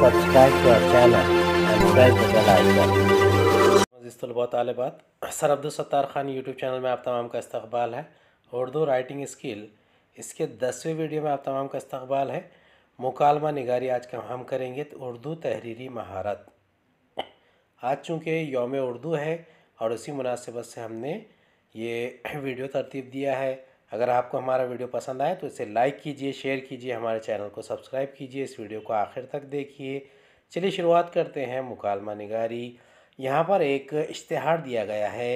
subscribe to our channel and press the bell icon. तलबात sir Abdulsattar Khan YouTube channel में आप तमाम का इस्तबाल है उर्दू राइटिंग स्किल इसके दसवें वीडियो में आप तमाम का इस्तबाल है मुकालमा निगारी आज का हम करेंगे तो उर्दू तहरीरी महारत आज चूँकि योम उर्दू है और उसी मुनासिबत से हमने ये वीडियो तरतीब दिया है अगर आपको हमारा वीडियो पसंद आए तो इसे लाइक कीजिए शेयर कीजिए हमारे चैनल को सब्सक्राइब कीजिए इस वीडियो को आखिर तक देखिए चलिए शुरुआत करते हैं मुकालमा निगारी यहाँ पर एक इश्तहार दिया गया है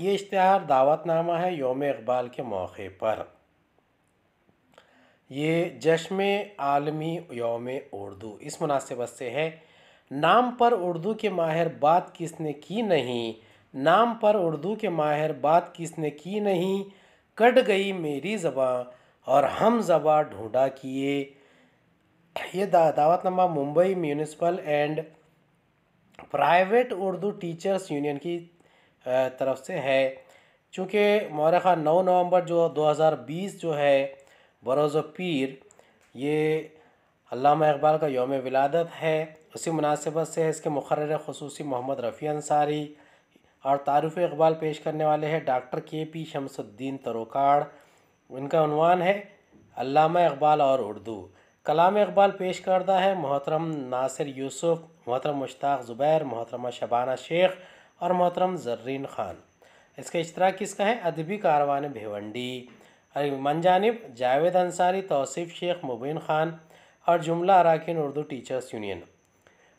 ये इश्तहार दावतनामा है योम इकबाल के मौके पर ये जश्न आलमी योम उर्दू इस मुनासिबत से है नाम पर उर्दू के माहिर बात किसने की नहीं नाम पर उर्दू के माहिर बात किसने की नहीं कट गई मेरी ज़बाँ और हम ज़बाँ ढूँढा किए ये दा, दावतनामा Mumbai municipal and private Urdu teachers union की तरफ से है चूँकि मौरखा नौ नवंबर जो 2020 जो है बरोज़ पीर ये अल्लामा इकबाल का योम विलादत है उसी मुनासिबत से इसके मुखर खसूसी मोहम्मद रफ़ी अंसारी और तारुफ इकबाल पेश करने वाले हैं डॉक्टर के पी शमसुद्दीन तरोकाड़ उनका अनवान है अलामा इकबाल और उर्दू कलाम इकबाल पेश करदा है मोहतरम नासिर यूसुफ मोहतरम मुश्ताक ज़ुबैर मोहतरमा शबाना शेख और मोहतरम जर्रीन खान इसका इश्तरा किसका है अदबी कारवान भिवंडी मन मनजानब जावेद अंसारी तौसीफ़ शेख मुबीन खान और जुमला अरकान उर्दू टीचर्स यूनियन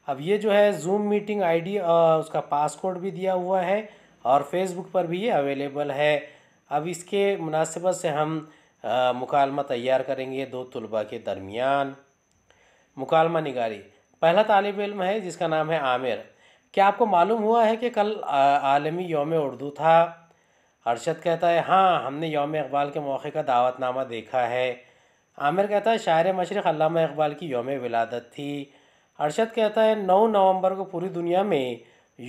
अब ये जो है जूम मीटिंग आईडी उसका पासकोड भी दिया हुआ है और फेसबुक पर भी ये अवेलेबल है अब इसके मुनासिबत से हम मुकालमा तैयार करेंगे दो तलबा के दरमियान मुकालमा निगारी पहला तालब इल्म है जिसका नाम है आमिर क्या आपको मालूम हुआ है कि कल आलमी योम उर्दू था अरशद कहता है हाँ हमने योम इकबाल के मौके का दावतनामा देखा है आमिर कहता है शायर मशरक़ अलामा इकबाल की योम विलादत थी अरशद कहता है नौ नवंबर को पूरी दुनिया में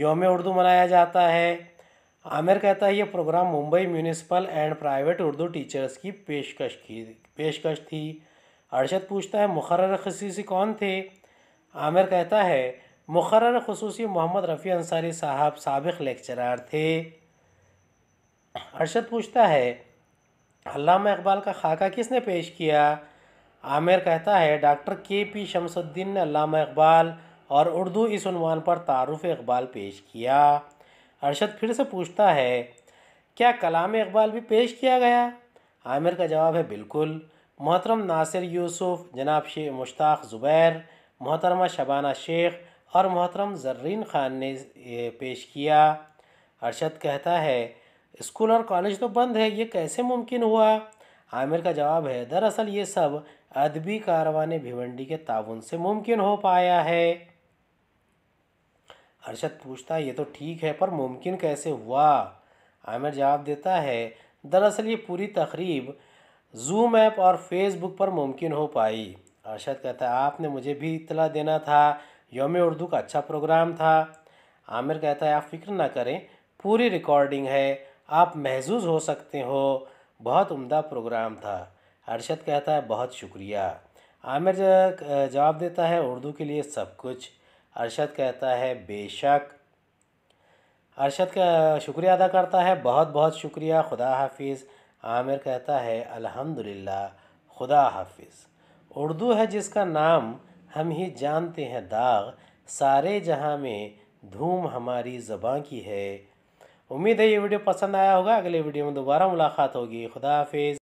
योम उर्दू मनाया जाता है आमिर कहता है ये program Mumbai municipal and private Urdu teachers की पेशकश की पेशकश थी अरशद पूछता है मुखर खसूसी कौन थे आमिर कहता है मुखर खसूसी मोहम्मद रफ़ी अंसारी साहब सबक लेक्चरार थे अरशद पूछता है अलामा इकबाल का खाका किसने पेश किया आमिर कहता है डॉक्टर के पी शमसुद्दीन ने अलामा इकबाल और उर्दू इस उनवान पर तारुफ इकबाल पेश किया अरशद फिर से पूछता है क्या कलाम इकबाल भी पेश किया गया आमिर का जवाब है बिल्कुल मोहतरम नासिर यूसुफ जनाब शे मुश्ताक ज़ुबैर मोहतरमा शबाना शेख और मोहतरम जर्रीन ख़ान ने पेश किया अरशद कहता है स्कूल और कॉलेज तो बंद है ये कैसे मुमकिन हुआ आमिर का जवाब है दरअसल ये सब अदबी कारवाने भिवंडी के ताउन से मुमकिन हो पाया है अरशद पूछता है ये तो ठीक है पर मुमकिन कैसे हुआ आमिर जवाब देता है दरअसल ये पूरी तकरीब जूम ऐप और फेसबुक पर मुमकिन हो पाई अरशद कहता है आपने मुझे भी इतला देना था योम उर्दू का अच्छा प्रोग्राम था आमिर कहता है आप फिक्र ना करें पूरी रिकॉर्डिंग है आप महजूज हो सकते हो बहुत उम्दा प्रोग्राम था अरशद कहता है बहुत शुक्रिया आमिर जवाब देता है उर्दू के लिए सब कुछ अरशद कहता है बेशक अरशद का शुक्रिया अदा करता है बहुत बहुत शुक्रिया खुदा हाफिज़ आमिर कहता है अल्हम्दुलिल्लाह खुदा हाफिज़ उर्दू है जिसका नाम हम ही जानते हैं दाग सारे जहां में धूम हमारी ज़बाँ की है उम्मीद है ये वीडियो पसंद आया होगा अगले वीडियो में दोबारा मुलाकात होगी खुदा हाफिज़